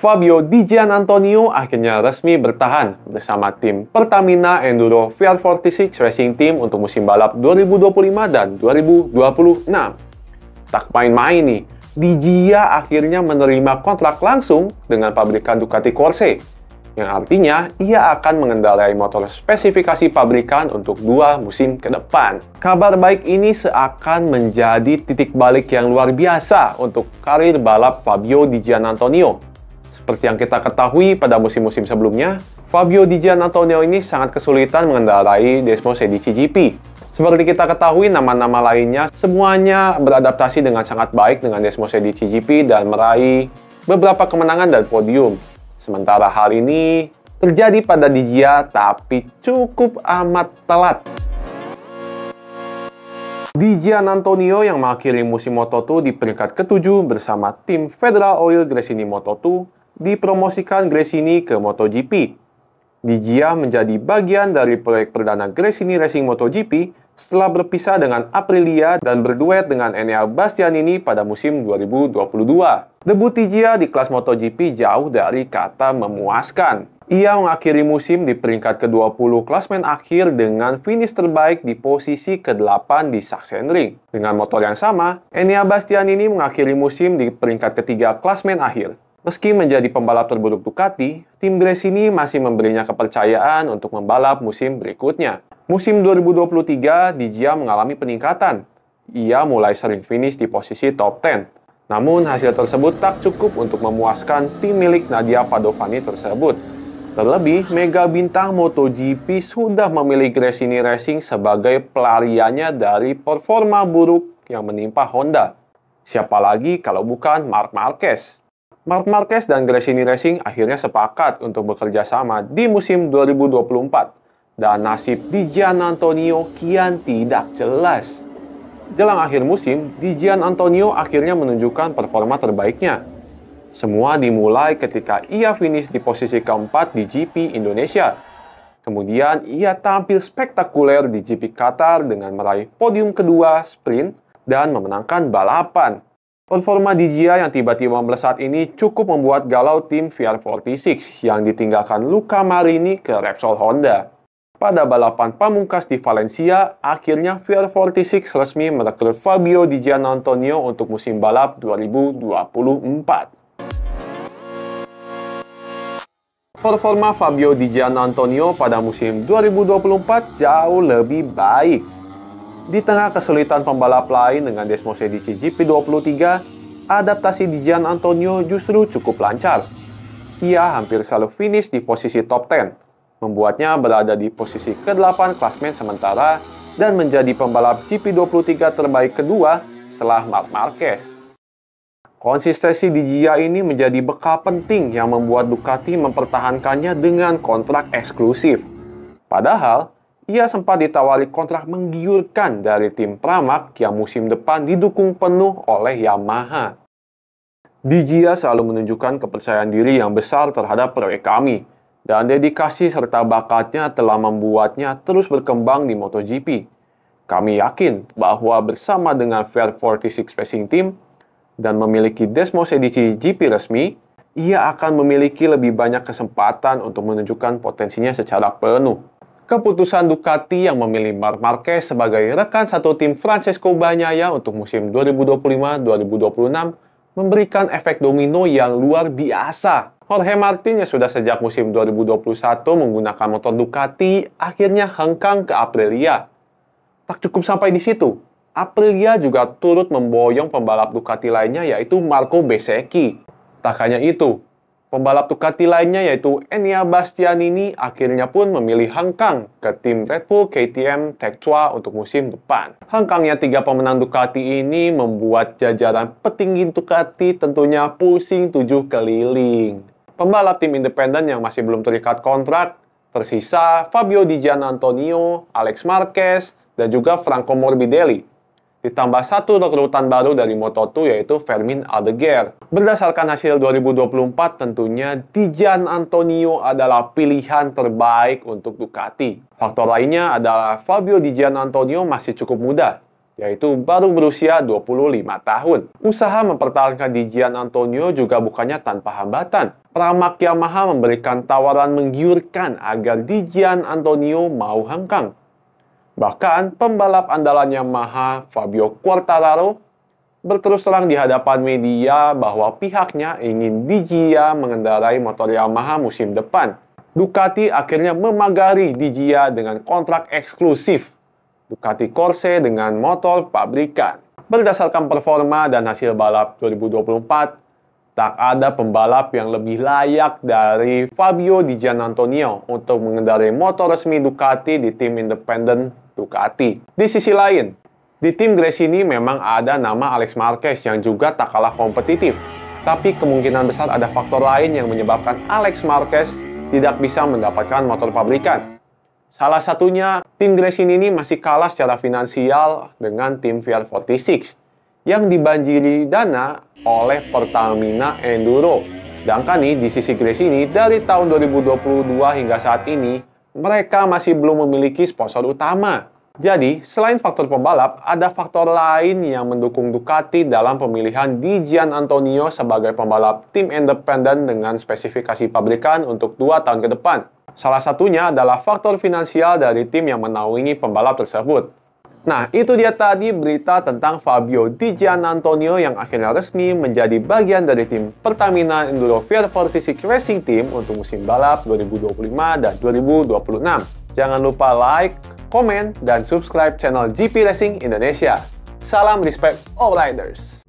Fabio Di Gian Antonio akhirnya resmi bertahan bersama tim Pertamina Enduro VR46 Racing Team untuk musim balap 2025 dan 2026. Tak main-main nih, Di Gia akhirnya menerima kontrak langsung dengan pabrikan Ducati Corse yang artinya ia akan mengendalai motor spesifikasi pabrikan untuk dua musim ke depan. Kabar baik ini seakan menjadi titik balik yang luar biasa untuk karir balap Fabio Di Giannantonio. Seperti yang kita ketahui pada musim-musim sebelumnya, Fabio Di Giannantonio ini sangat kesulitan mengendarai Desmo Sedici GP seperti kita ketahui, nama-nama lainnya semuanya beradaptasi dengan sangat baik dengan Desmo Sedici GP dan meraih beberapa kemenangan dan podium. Sementara hal ini terjadi pada Dijia tapi cukup amat telat. Dijan Antonio yang mengakhiri musim Moto2 di peringkat ke-7 bersama tim Federal Oil Gresini Moto2 dipromosikan Gresini ke MotoGP. Dijia menjadi bagian dari proyek perdana Gresini Racing MotoGP setelah berpisah dengan Aprilia dan berduet dengan Enea Bastianini pada musim 2022. Debut Tijia di kelas MotoGP jauh dari kata memuaskan. Ia mengakhiri musim di peringkat ke-20 klasmen akhir dengan finish terbaik di posisi ke-8 di Sachsenring. Dengan motor yang sama, Enea Bastianini mengakhiri musim di peringkat ketiga klasmen akhir. Meski menjadi pembalap terburuk Ducati, tim Gresini masih memberinya kepercayaan untuk membalap musim berikutnya. Musim 2023, Dijia mengalami peningkatan. Ia mulai sering finish di posisi top 10. Namun, hasil tersebut tak cukup untuk memuaskan tim milik Nadia Padovani tersebut. Terlebih, mega bintang MotoGP sudah memilih Gresini Racing sebagai pelariannya dari performa buruk yang menimpa Honda. Siapa lagi kalau bukan Mark Marquez? Mark Marquez dan Gresini Racing akhirnya sepakat untuk bekerja sama di musim 2024 dan nasib Dijan Antonio kian tidak jelas. Jelang akhir musim, Dijan Antonio akhirnya menunjukkan performa terbaiknya. Semua dimulai ketika ia finish di posisi keempat di GP Indonesia. Kemudian ia tampil spektakuler di GP Qatar dengan meraih podium kedua sprint dan memenangkan balapan. Performa DJI yang tiba-tiba melesat ini cukup membuat galau tim VR46 yang ditinggalkan Luca Marini ke Repsol Honda. Pada balapan pamungkas di Valencia, akhirnya VR46 resmi merekrut Fabio Di Antonio untuk musim balap 2024. Performa Fabio Di Antonio pada musim 2024 jauh lebih baik. Di tengah kesulitan pembalap lain dengan Desmos Edici GP23, adaptasi Di Antonio justru cukup lancar. Ia hampir selalu finish di posisi top 10, membuatnya berada di posisi ke-8 klasmen sementara dan menjadi pembalap GP23 terbaik kedua setelah Marc Marquez. Konsistensi di GIA ini menjadi bekal penting yang membuat Ducati mempertahankannya dengan kontrak eksklusif. Padahal, ia sempat ditawari kontrak menggiurkan dari tim Pramac yang musim depan didukung penuh oleh Yamaha. DJIA selalu menunjukkan kepercayaan diri yang besar terhadap proyek kami, dan dedikasi serta bakatnya telah membuatnya terus berkembang di MotoGP. Kami yakin bahwa bersama dengan Fair 46 Racing Team dan memiliki Desmos edisi GP resmi, ia akan memiliki lebih banyak kesempatan untuk menunjukkan potensinya secara penuh. Keputusan Ducati yang memilih Marc Marquez sebagai rekan satu tim Francesco Bagnaia untuk musim 2025-2026 memberikan efek domino yang luar biasa Jorge yang sudah sejak musim 2021 menggunakan motor Ducati, akhirnya hengkang ke Aprilia. Tak cukup sampai di situ, Aprilia juga turut memboyong pembalap Ducati lainnya yaitu Marco Besecchi. Tak hanya itu, pembalap Ducati lainnya yaitu Enya Bastianini akhirnya pun memilih hengkang ke tim Red Bull KTM Tectua untuk musim depan. Hengkangnya tiga pemenang Ducati ini membuat jajaran petinggi Ducati tentunya pusing tujuh keliling pembalap tim independen yang masih belum terikat kontrak, tersisa Fabio Di Gian Antonio, Alex Marquez, dan juga Franco Morbidelli. Ditambah satu rekrutan baru dari Moto2 yaitu Fermin Aldeguer. Berdasarkan hasil 2024 tentunya Di Gian Antonio adalah pilihan terbaik untuk Ducati. Faktor lainnya adalah Fabio Di Gian Antonio masih cukup muda yaitu baru berusia 25 tahun. Usaha mempertahankan di Gian Antonio juga bukannya tanpa hambatan. Pramak Yamaha memberikan tawaran menggiurkan agar Di Gian Antonio mau hengkang. Bahkan pembalap andalan Yamaha Fabio Quartararo berterus terang di hadapan media bahwa pihaknya ingin Gia mengendarai motor Yamaha musim depan. Ducati akhirnya memagari Dijia dengan kontrak eksklusif Ducati Corse dengan motor pabrikan. Berdasarkan performa dan hasil balap 2024, tak ada pembalap yang lebih layak dari Fabio Di Gianantonio untuk mengendarai motor resmi Ducati di tim independen Ducati. Di sisi lain, di tim Gresini memang ada nama Alex Marquez yang juga tak kalah kompetitif. Tapi kemungkinan besar ada faktor lain yang menyebabkan Alex Marquez tidak bisa mendapatkan motor pabrikan. Salah satunya, tim Gresini ini masih kalah secara finansial dengan tim VR46 yang dibanjiri dana oleh Pertamina Enduro. Sedangkan nih di sisi Gresini dari tahun 2022 hingga saat ini mereka masih belum memiliki sponsor utama. Jadi, selain faktor pembalap, ada faktor lain yang mendukung Ducati dalam pemilihan di Gian Antonio sebagai pembalap tim independen dengan spesifikasi pabrikan untuk dua tahun ke depan. Salah satunya adalah faktor finansial dari tim yang menaungi pembalap tersebut. Nah, itu dia tadi berita tentang Fabio Di Gian Antonio yang akhirnya resmi menjadi bagian dari tim Pertamina Enduro Fair Fortisic Racing Team untuk musim balap 2025 dan 2026. Jangan lupa like, komen, dan subscribe channel GP Racing Indonesia. Salam respect all riders!